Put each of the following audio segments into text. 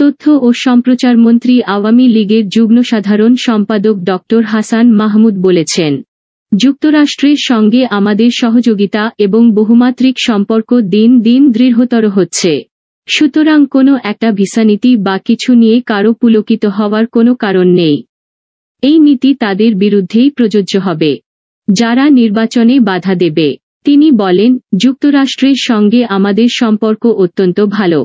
তথ্য ও সম্প্রচার মন্ত্রী আওয়ামী লীগের যুগ্ম সাধারণ সম্পাদক ডক্টর হাসান মাহমুদ বলেছেন যুক্তরাষ্ট্রের সঙ্গে আমাদের সহযোগিতা এবং বহুমাত্রিক সম্পর্ক দিন দিন দৃঢ়তর হচ্ছে সুতরাং কোনো একটা ভিসা নীতি বা কিছু নিয়ে কারো পুলকিত হওয়ার কোনো কারণ নেই এই নীতি তাদের বিরুদ্ধেই প্রযোজ্য হবে যারা নির্বাচনে বাধা দেবে তিনি বলেন যুক্তরাষ্ট্রের সঙ্গে আমাদের সম্পর্ক অত্যন্ত ভালো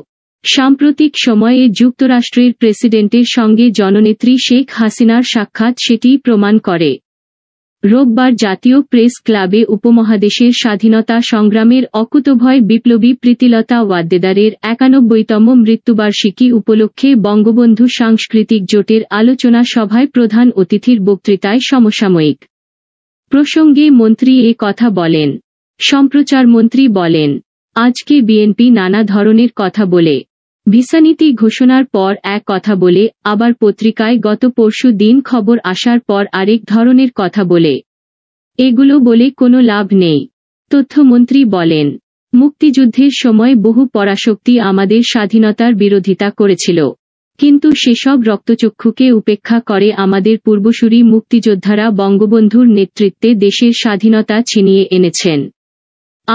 সাম্প্রতিক সময়ে যুক্তরাষ্ট্রের প্রেসিডেন্টের সঙ্গে জননেত্রী শেখ হাসিনার সাক্ষাৎ সেটি প্রমাণ করে রোববার জাতীয় প্রেস ক্লাবে উপমহাদেশের স্বাধীনতা সংগ্রামের অকুতভয় বিপ্লবী প্রীতিলতা ওয়াদ্দেদারের একানব্বইতম মৃত্যুবার্ষিকী উপলক্ষে বঙ্গবন্ধু সাংস্কৃতিক জোটের আলোচনা সভায় প্রধান অতিথির বক্তৃতায় সমসাময়িক প্রসঙ্গে মন্ত্রী এ কথা বলেন সম্প্রচার মন্ত্রী বলেন আজকে বিএনপি নানা ধরনের কথা বলে ভিসানীতি ঘোষণার পর এক কথা বলে আবার পত্রিকায় গত পরশু দিন খবর আসার পর আরেক ধরনের কথা বলে এগুলো বলে কোনো লাভ নেই তথ্যমন্ত্রী বলেন মুক্তিযুদ্ধের সময় বহু পরাশক্তি আমাদের স্বাধীনতার বিরোধিতা করেছিল কিন্তু সেসব রক্তচক্ষুকে উপেক্ষা করে আমাদের পূর্বসূরি মুক্তিযোদ্ধারা বঙ্গবন্ধুর নেতৃত্বে দেশের স্বাধীনতা ছিনিয়ে এনেছেন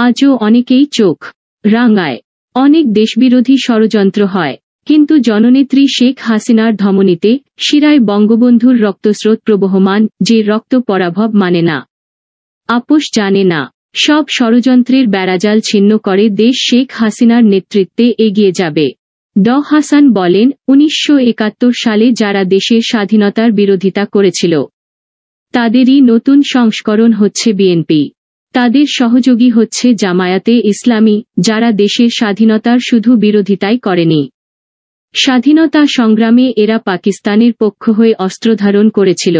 আজও অনেকেই চোখ রাঙায় অনেক দেশবিরোধী ষড়যন্ত্র হয় কিন্তু জননেত্রী শেখ হাসিনার ধমনীতে শিরায় বঙ্গবন্ধুর রক্তস্রোত প্রবহমান যে রক্ত পরাভব মানে না আপোষ জানে না সব ষড়যন্ত্রের বেড়াজাল ছিন্ন করে দেশ শেখ হাসিনার নেতৃত্বে এগিয়ে যাবে ড হাসান বলেন উনিশশো সালে যারা দেশের স্বাধীনতার বিরোধিতা করেছিল তাদেরই নতুন সংস্করণ হচ্ছে বিএনপি তাদের সহযোগী হচ্ছে জামায়াতে ইসলামী যারা দেশের স্বাধীনতার শুধু বিরোধিতাই করেনি স্বাধীনতা সংগ্রামে এরা পাকিস্তানের পক্ষ হয়ে অস্ত্র ধারণ করেছিল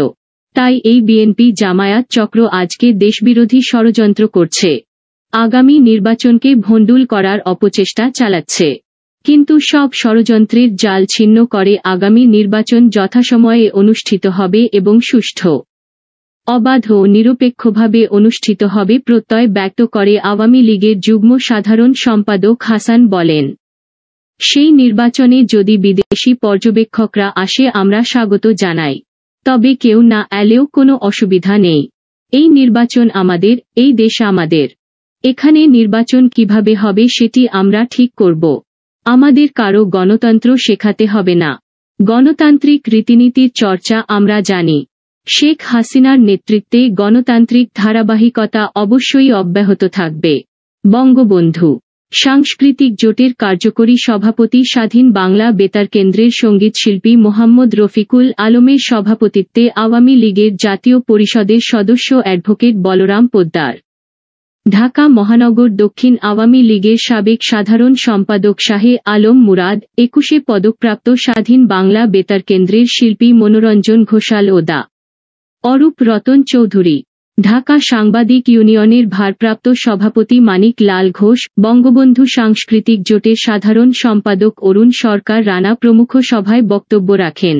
তাই এই বিএনপি জামায়াত চক্র আজকে দেশবিরোধী ষড়যন্ত্র করছে আগামী নির্বাচনকে ভণ্ডুল করার অপচেষ্টা চালাচ্ছে কিন্তু সব ষড়যন্ত্রের জাল ছিন্ন করে আগামী নির্বাচন যথাসময়ে অনুষ্ঠিত হবে এবং সুষ্ঠু অবাধ ও নিরপেক্ষভাবে অনুষ্ঠিত হবে প্রত্যয় ব্যক্ত করে আওয়ামী লীগের যুগ্ম সাধারণ সম্পাদক হাসান বলেন সেই নির্বাচনে যদি বিদেশি পর্যবেক্ষকরা আসে আমরা স্বাগত জানাই তবে কেউ না এলেও কোনো অসুবিধা নেই এই নির্বাচন আমাদের এই দেশ আমাদের এখানে নির্বাচন কিভাবে হবে সেটি আমরা ঠিক করব আমাদের কারো গণতন্ত্র শেখাতে হবে না গণতান্ত্রিক রীতিনীতির চর্চা আমরা জানি শেখ হাসিনার নেতৃত্বে গণতান্ত্রিক ধারাবাহিকতা অবশ্যই অব্যাহত থাকবে বঙ্গবন্ধু সাংস্কৃতিক জোটের কার্যকরী সভাপতি স্বাধীন বাংলা বেতার কেন্দ্রের সঙ্গীতশিল্পী মোহাম্মদ রফিকুল আলমের সভাপতিত্বে আওয়ামী লীগের জাতীয় পরিষদের সদস্য অ্যাডভোকেট বলরাম পোদ্দার ঢাকা মহানগর দক্ষিণ আওয়ামী লীগের সাবেক সাধারণ সম্পাদক শাহে আলম মুরাদ একুশে পদকপ্রাপ্ত স্বাধীন বাংলা বেতার কেন্দ্রের শিল্পী মনোরঞ্জন ঘোষাল ওদা অরূপ রতন চৌধুরী ঢাকা সাংবাদিক ইউনিয়নের ভারপ্রাপ্ত সভাপতি মানিক লাল ঘোষ বঙ্গবন্ধু সাংস্কৃতিক জোটের সাধারণ সম্পাদক অরুণ সরকার রানা প্রমুখ সভায় বক্তব্য রাখেন